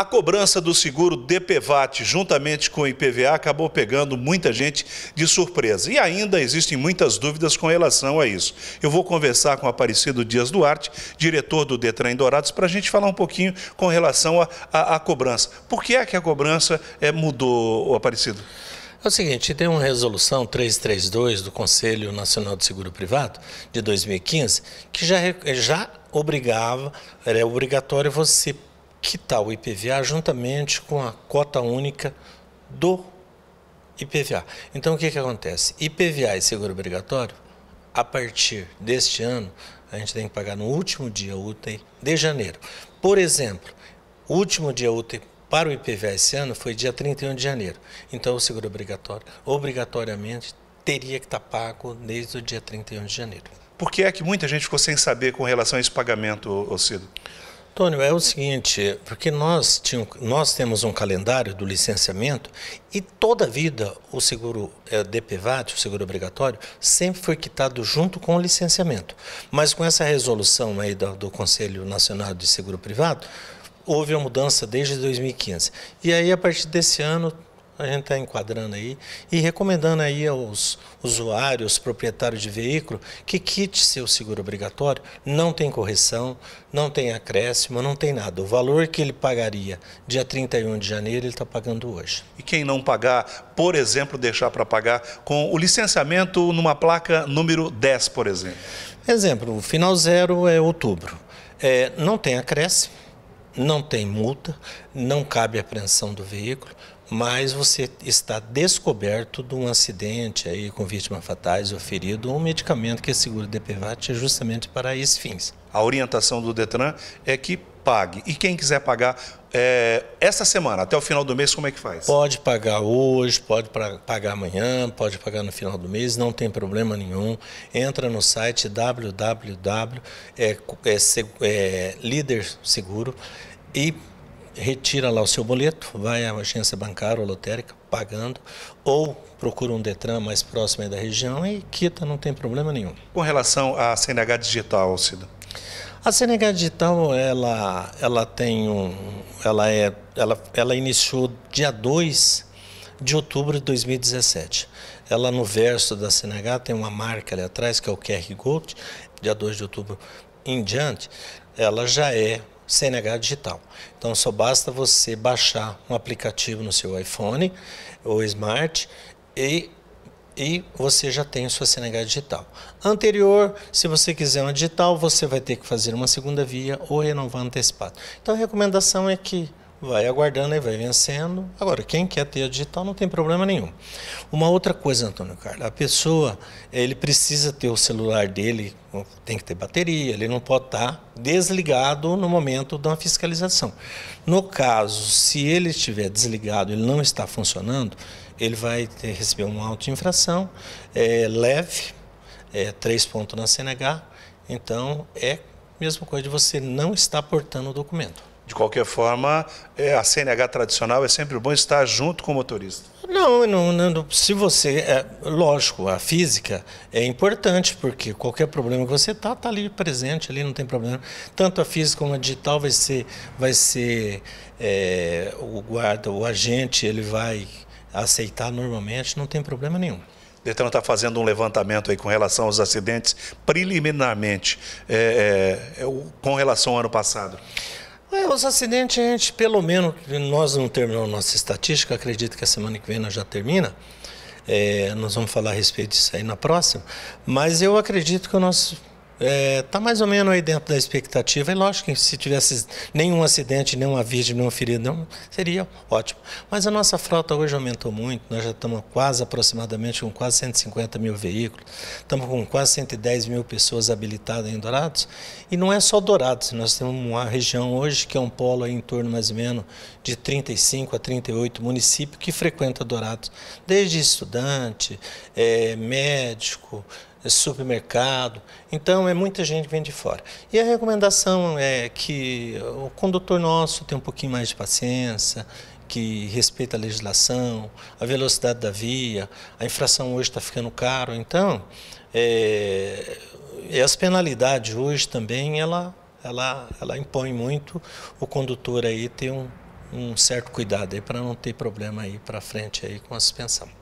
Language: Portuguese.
A cobrança do seguro DPVAT juntamente com o IPVA acabou pegando muita gente de surpresa. E ainda existem muitas dúvidas com relação a isso. Eu vou conversar com o Aparecido Dias Duarte, diretor do Detran em Dourados, para a gente falar um pouquinho com relação à cobrança. Por que é que a cobrança é, mudou, Aparecido? É o seguinte, tem uma resolução 332 do Conselho Nacional de Seguro Privado de 2015 que já, já obrigava, era obrigatório você que tal tá o IPVA juntamente com a cota única do IPVA. Então o que, que acontece? IPVA e seguro obrigatório, a partir deste ano, a gente tem que pagar no último dia útil de janeiro. Por exemplo, o último dia útil para o IPVA esse ano foi dia 31 de janeiro. Então o seguro obrigatório, obrigatoriamente, teria que estar tá pago desde o dia 31 de janeiro. Por que é que muita gente ficou sem saber com relação a esse pagamento, Cido? Antônio, é o seguinte, porque nós, tínhamos, nós temos um calendário do licenciamento e toda a vida o seguro é, DPVAT, o seguro obrigatório, sempre foi quitado junto com o licenciamento. Mas com essa resolução aí do, do Conselho Nacional de Seguro Privado, houve a mudança desde 2015. E aí, a partir desse ano, a gente está enquadrando aí e recomendando aí aos usuários, proprietários de veículo, que quite seu seguro obrigatório. Não tem correção, não tem acréscimo, não tem nada. O valor que ele pagaria dia 31 de janeiro, ele está pagando hoje. E quem não pagar, por exemplo, deixar para pagar com o licenciamento numa placa número 10, por exemplo? Exemplo, o final zero é outubro. É, não tem acréscimo, não tem multa, não cabe apreensão do veículo, mas você está descoberto de um acidente aí com vítimas fatais ou ferido, um medicamento que é seguro de DPVAT é justamente para esses fins. A orientação do Detran é que pague. E quem quiser pagar é, essa semana, até o final do mês, como é que faz? Pode pagar hoje, pode pra, pagar amanhã, pode pagar no final do mês, não tem problema nenhum. Entra no site www.liderseguro é, é, é, líder seguro, e retira lá o seu boleto, vai à agência bancária ou lotérica pagando, ou procura um Detran mais próximo da região e quita, não tem problema nenhum. Com relação à CNH digital, Cida? A CNH digital, ela, ela tem um, ela é, ela, ela iniciou dia 2 de outubro de 2017. Ela no verso da CNH tem uma marca ali atrás que é o QR Gold, dia 2 de outubro em diante, ela já é CNH digital. Então só basta você baixar um aplicativo no seu iPhone ou Smart e e você já tem sua CNH digital. Anterior, se você quiser uma digital, você vai ter que fazer uma segunda via ou renovar antecipado. Então a recomendação é que vai aguardando e vai vencendo. Agora, quem quer ter a digital não tem problema nenhum. Uma outra coisa, Antônio Carlos, a pessoa, ele precisa ter o celular dele, tem que ter bateria, ele não pode estar tá desligado no momento da fiscalização. No caso, se ele estiver desligado, ele não está funcionando, ele vai ter, receber uma auto-infração é, leve, é, três pontos na CNH, então é a mesma coisa de você não estar portando o documento. De qualquer forma, é, a CNH tradicional é sempre bom estar junto com o motorista. Não, não, não se você. É, lógico, a física é importante, porque qualquer problema que você tá, tá ali presente, ali não tem problema. Tanto a física como a digital vai ser. Vai ser é, o guarda, o agente, ele vai aceitar normalmente, não tem problema nenhum. Detran está fazendo um levantamento aí com relação aos acidentes preliminarmente, é, é, é com relação ao ano passado. É, os acidentes, a gente, pelo menos, nós não terminamos nossa estatística, acredito que a semana que vem nós já termina. É, nós vamos falar a respeito disso aí na próxima. Mas eu acredito que o nosso é, tá mais ou menos aí dentro da expectativa. E lógico que se tivesse nenhum acidente, nenhuma vítima, nenhuma ferida, não, seria ótimo. Mas a nossa frota hoje aumentou muito. Nós já estamos quase aproximadamente com quase 150 mil veículos. Estamos com quase 110 mil pessoas habilitadas em Dourados. E não é só Dourados. Nós temos uma região hoje que é um polo em torno mais ou menos de 35 a 38 municípios que frequentam Dourados. Desde estudante, é, médico supermercado. Então é muita gente que vem de fora. E a recomendação é que o condutor nosso tenha um pouquinho mais de paciência, que respeita a legislação, a velocidade da via, a infração hoje está ficando caro, então é, e as penalidades hoje também ela, ela, ela impõe muito o condutor aí ter um, um certo cuidado aí para não ter problema aí para frente aí com a suspensão.